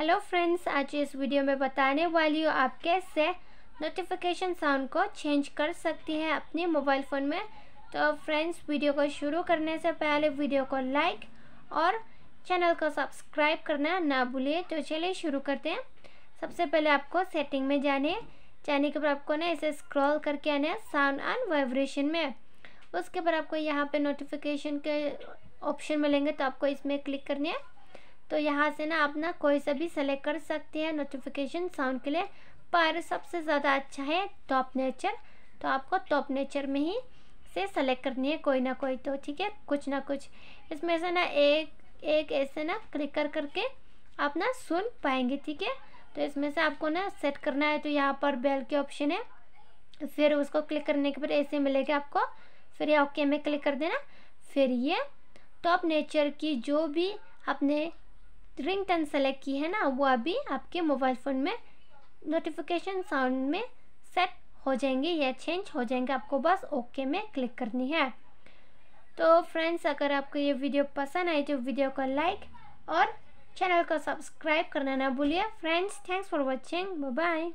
hello friends आज इस video में बताने वाली हूँ आप कैसे नोटिफिकेशन साउंड को चेंज कर सकती हैं अपने मोबाइल फ़ोन में तो फ्रेंड्स वीडियो को शुरू करने से पहले वीडियो को लाइक और चैनल को सब्सक्राइब करना ना भूलिए तो चलिए शुरू करते हैं सबसे पहले आपको सेटिंग में जाने जाने के बाद आपको ना इसे स्क्रॉल करके आना है साउंड एंड वाइब्रेशन में उसके बाद आपको यहाँ पर नोटिफिकेशन के ऑप्शन मिलेंगे तो आपको इसमें क्लिक करनी है तो यहाँ से ना आप ना कोई सा भी सेलेक्ट कर सकते हैं नोटिफिकेशन साउंड के लिए पर सबसे ज़्यादा अच्छा है टॉप नेचर तो आपको टॉप नेचर में ही से सेलेक्ट करनी है कोई ना कोई तो ठीक है कुछ ना कुछ इसमें से ना एक एक ऐसे ना क्लिक कर करके आप ना सुन पाएंगे ठीक है तो इसमें से आपको ना सेट करना है तो यहाँ पर बेल के ऑप्शन है फिर उसको क्लिक करने के बाद ऐसे मिलेगा आपको फिर ये ओके में क्लिक कर देना फिर ये टॉप नेचर की जो भी आपने रिंग टन सेलेक्ट की है ना वो अभी आपके मोबाइल फ़ोन में नोटिफिकेशन साउंड में सेट हो जाएंगे या चेंज हो जाएंगे आपको बस ओके में क्लिक करनी है तो फ्रेंड्स अगर आपको ये वीडियो पसंद आई तो वीडियो को लाइक और चैनल को सब्सक्राइब करना ना भूलिए friends thanks for watching bye